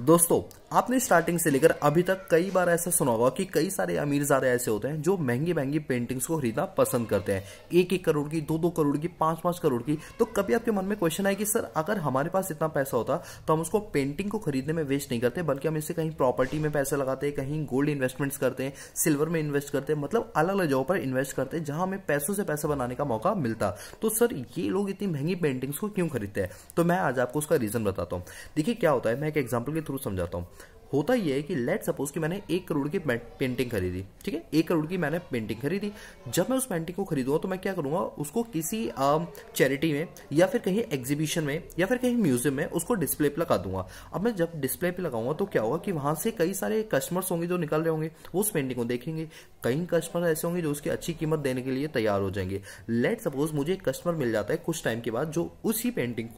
दोस्तों आपने स्टार्टिंग से लेकर अभी तक कई बार ऐसा सुना होगा कि कई सारे अमीर ज़्यादा ऐसे होते हैं जो महंगी महंगी पेंटिंग्स को खरीदना पसंद करते हैं एक एक करोड़ की दो दो करोड़ की पांच पांच करोड़ की तो कभी आपके मन में क्वेश्चन आए कि सर अगर हमारे पास इतना पैसा होता तो हम उसको पेंटिंग को खरीदने में वेस्ट नहीं करते बल्कि हम इसे कहीं प्रॉपर्टी में पैसे लगाते हैं कहीं गोल्ड इन्वेस्टमेंट्स करते हैं सिल्वर में इन्वेस्ट करते हैं मतलब अलग अलग जगहों पर इन्वेस्ट करते हैं जहां हमें पैसों से पैसा बनाने का मौका मिलता तो सर ये लोग इतनी महंगी पेंटिंग्स को क्यों खरीदते हैं तो मैं आज आपको उसका रीज़न बताता हूँ देखिए क्या होता है मैं एक एग्जाम्पल थ्रू समझाता हूँ होता यह है कि लेट सपोज कि मैंने एक करोड़ की पेंटिंग खरीदी ठीक है एक करोड़ की मैंने पेंटिंग खरीदी जब मैं उस पेंटिंग को खरीदूंगा तो मैं क्या करूंगा उसको किसी चैरिटी में या फिर कहीं एग्जीबिशन में या फिर कहीं म्यूजियम में उसको डिस्प्ले पे लगा दूंगा अब मैं जब डिस्प्ले पे लगाऊंगा तो क्या होगा कि वहां से कई सारे कस्टमर्स होंगे जो निकल रहे होंगे वो उस पेंटिंग को देखेंगे कई कस्टमर ऐसे होंगे जो उसकी अच्छी कीमत देने के लिए तैयार हो जाएंगे लेट सपोज मुझे एक कस्टमर मिल जाता है कुछ टाइम के बाद जो उसी पेंटिंग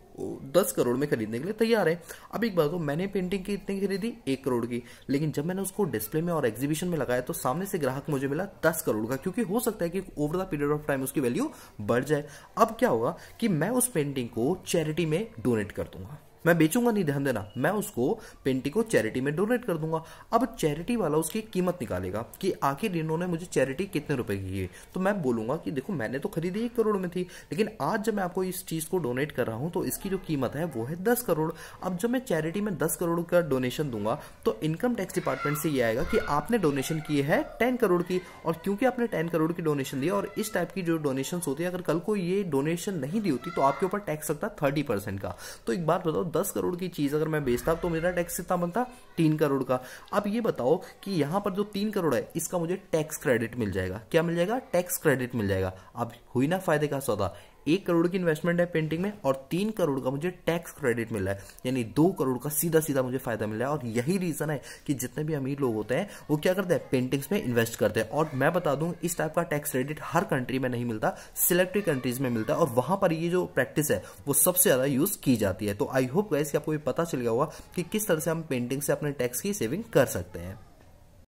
दस करोड़ में खरीदने के लिए तैयार है अब एक बात को मैंने पेंटिंग की इतनी खरीदी एक करोड़ की लेकिन जब मैंने उसको डिस्प्ले में और एग्जीबिशन में लगाया तो सामने से ग्राहक मुझे मिला दस करोड़ का क्योंकि हो सकता है कि over the period of time उसकी वैल्यू बढ़ जाए अब क्या होगा कि मैं उस पेंटिंग को चैरिटी में डोनेट कर दूंगा मैं बेचूंगा नहीं ध्यान देना मैं उसको पेंटिंग को चैरिटी में डोनेट कर दूंगा अब चैरिटी वाला उसकी कीमत निकालेगा कि आखिर इन्होंने मुझे चैरिटी कितने रुपए की है तो मैं बोलूंगा कि देखो मैंने तो खरीदी एक करोड़ में थी लेकिन आज जब मैं आपको इस चीज को डोनेट कर रहा हूं तो इसकी जो कीमत है वो है दस करोड़ अब जब मैं चैरिटी में दस करोड़ का डोनेशन दूंगा तो इनकम टैक्स डिपार्टमेंट से ये आएगा कि आपने डोनेशन की है टेन करोड़ की और क्योंकि आपने टेन करोड़ की डोनेशन दिया और इस टाइप की जो डोनेशन होती है अगर कल को ये डोनेशन नहीं दी होती तो आपके ऊपर टैक्स लगता थर्टी परसेंट का तो एक बात बताओ दस करोड़ की चीज़ अगर मैं बेचता तो मेरा टैक्स कितना बनता तीन करोड़ का अब ये बताओ कि यहां पर जो तीन करोड़ है इसका मुझे टैक्स क्रेडिट मिल जाएगा क्या मिल जाएगा टैक्स क्रेडिट मिल जाएगा अब हुई ना फायदे का सौदा एक करोड़ की इन्वेस्टमेंट है पेंटिंग में और तीन करोड़ का मुझे टैक्स क्रेडिट मिला है यानी दो करोड़ का सीधा सीधा मुझे फायदा मिला है और यही रीजन है कि जितने भी अमीर लोग होते हैं वो क्या करते हैं पेंटिंग्स में इन्वेस्ट करते हैं और मैं बता दूं इस टाइप का टैक्स क्रेडिट हर कंट्री में नहीं मिलता सिलेक्टेड कंट्रीज में मिलता है और वहां पर ये जो प्रैक्टिस है वो सबसे ज्यादा यूज की जाती है तो आई होप गाइस कि आपको ये पता चल गया होगा कि किस तरह से हम पेंटिंग से अपने टैक्स की सेविंग कर सकते हैं